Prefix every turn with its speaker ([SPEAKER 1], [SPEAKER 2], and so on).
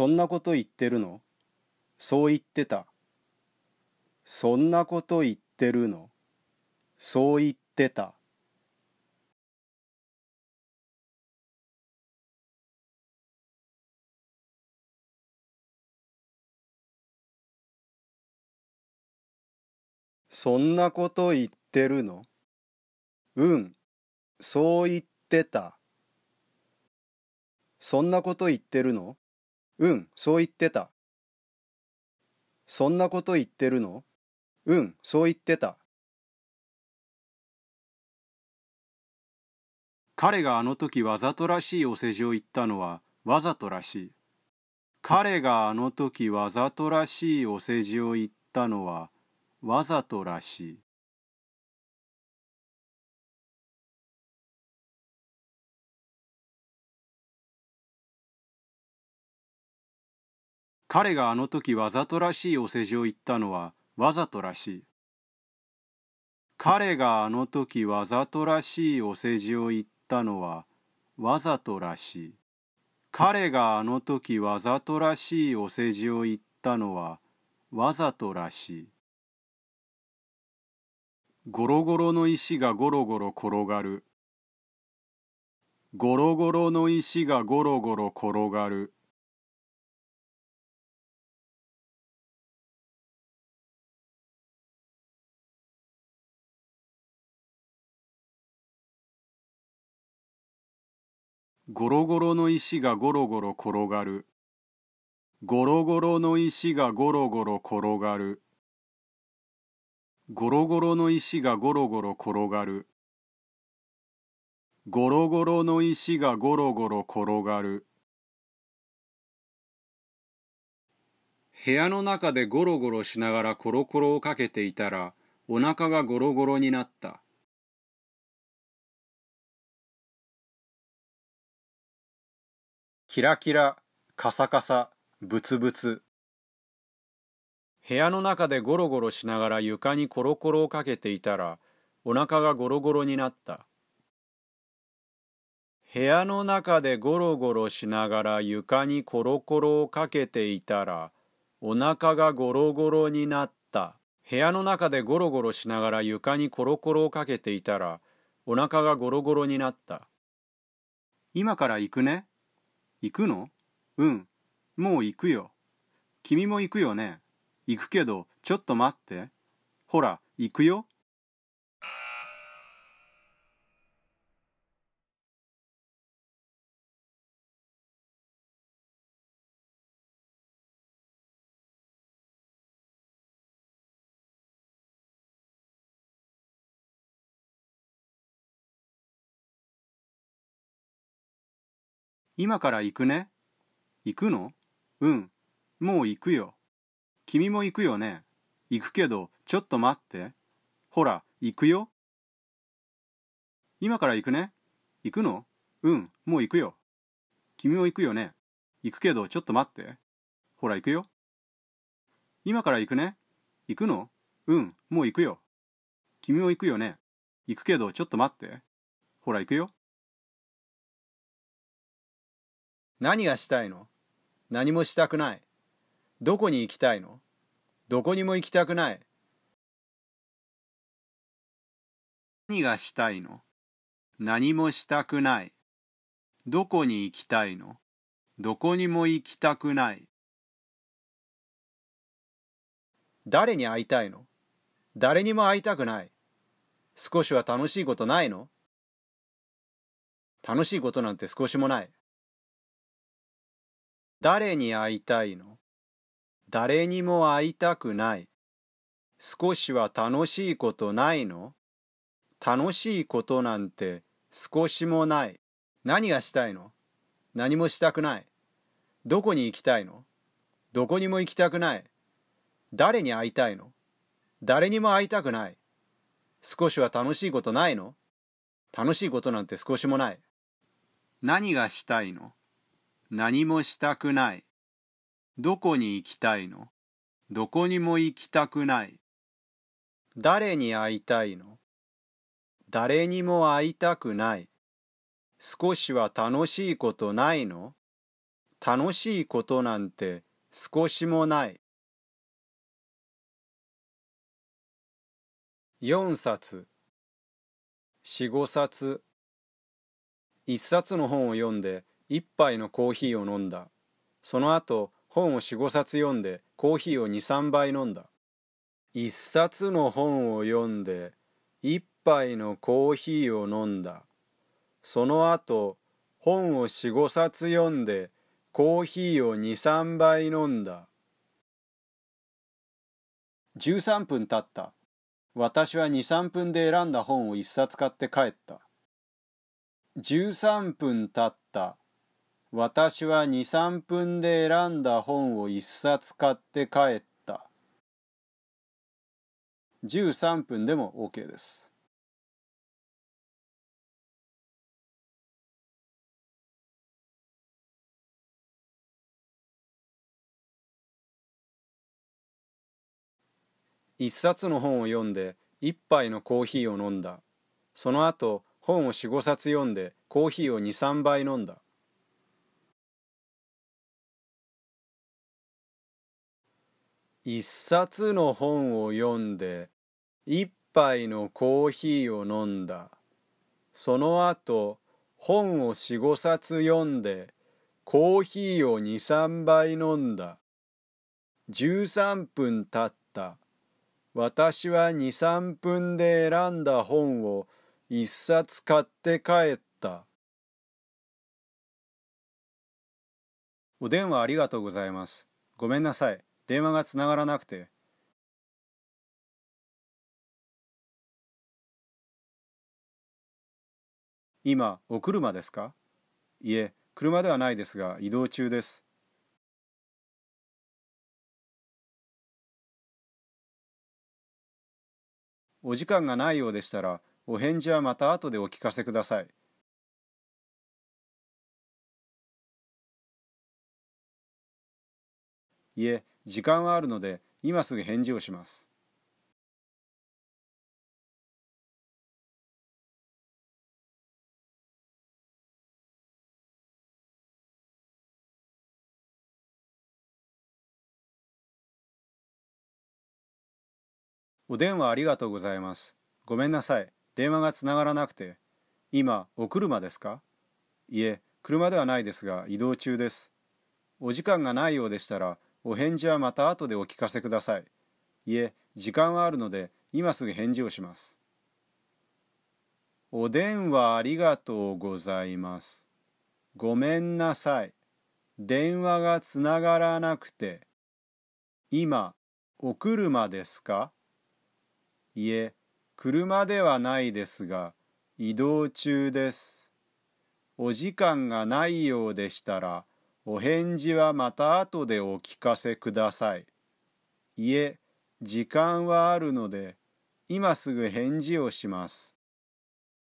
[SPEAKER 1] そんなこと言ってるのそう言ってた。そんなこと言ってるのそう言ってた。
[SPEAKER 2] そんなこと言って
[SPEAKER 1] るのうん、そう言ってた。そんなこと言ってるのうん、そう言ってた。そんなこと言ってるのうん、そう言ってた。彼があの時わざとらしいお世辞を言ったのはわざとらしい。彼があの時わざとらしいお世辞を言ったのはわざとらしい。
[SPEAKER 2] 彼があの時わ
[SPEAKER 1] ざとらしいお世辞を言ったのはわざとらしい。彼があの時わざとらしいお世辞を言ったのはわざとらしい。彼があの時わざとらしいお世辞を言ったのはわざとらしい。ゴロゴロの石がゴロゴロ転がる。ゴロゴロの石がゴロゴロ転がる。ゴロゴロの石がゴロゴロ転がるゴロゴロの石がゴロゴロ転がるゴロゴロの石がゴロゴロ転がるゴロゴロの石がゴロゴロ転がる部屋の中でゴロゴロしながらコロコロをかけていたらお腹がゴロゴロになった。キラキラ、カサカサ、ブツブツ。部屋の中でゴロゴロしながら床にコロコロをかけていたら、お腹がゴロゴロになった。部屋の中でゴロゴロしながら床にコロコロをかけていたら、お腹がゴロゴロになった。部屋の中でゴロゴロしながら床にコロコロをかけていたら、お腹がゴロゴロになった。今から行くね。行くのうん。もう行くよ。君も行くよね。行くけど、ちょっと待って。ほら、行くよ。今から行くね。行くのうん。もう行くよ。君も行くよね。行くけど、ちょっと待って。ほら、行くよ。今から行くね。行くのうん、もう行くよ。君も行くよね。行くけど、ちょっと待って。ほら、行くよ。今から行くね。行くのうん、もう行くよ。君も行くよね。行くけど、ちょっと待って。ほら、行くよ。何がしたいの何もしたくない。どこに行きたいのどこにも行きたくない。何がしたいの何もしたくない。どこに行きたいのどこにも行きたくない。誰に会いたいの誰にも会いたくない。少しは楽しいことないの楽しいことなんて少しもない。誰に会いたいの誰にも会いたくない。少しは楽しいことないの楽しいことなんて少しもない。何がしたいの何もしたくない。どこに行きたいのどこにも行きたくない。誰に会いたいの誰にも会いたくない。少しは楽しいことないの楽しいことなんて少しもない。何がしたいの何もしたくない。どこに行きたいのどこにも行きたくない。誰に会いたいの誰にも会いたくない。少しは楽しいことないの楽しいことなんて少しもない。四冊四五冊一冊の本を読んで一杯のコーヒーを飲んだ。その後、本を4、5冊読んで、コーヒーを2、3杯飲んだ。一冊の本を読んで、一杯のコーヒーを飲んだ。その後、本を4、5冊読んで、コーヒーを2、3杯飲んだ。13分経った。私は2、3分で選んだ本を1冊買って帰った。13分経った。私は二三分で選んだ本を一冊買って帰った。十三分でも OK です。一冊の本を読んで一杯のコーヒーを飲んだ。その後本を四五冊読んでコーヒーを二三杯飲んだ。一冊の本を読んで一杯のコーヒーを飲んだその後本を四五冊読んでコーヒーを二三杯飲んだ十三分経った私は二三分で選んだ本を一冊買って帰ったお電話ありがとうございますごめんなさい電話が
[SPEAKER 2] つながらなくて。今、お車ですかいえ、車ではないですが、移動中です。お時間がないようでしたら、お返事はまた後でお聞かせください。いえ時間はあるので今すぐ返事をします
[SPEAKER 1] お電話ありがとうございますごめんなさい電話がつながらなくて今お車ですかいえ車ではないですが移動中ですお時間がないようでしたらお返事はまた後でお聞かせください。いえ、時間はあるので、今すぐ返事をします。お電話ありがとうございます。ごめんなさい。電話がつながらなくて。今、お車ですかいえ、車ではないですが、移動中です。お時間がないようでしたら、お返事はまた後でお聞かせください。いえ、時間はあるので、今すぐ返事をしま
[SPEAKER 2] す。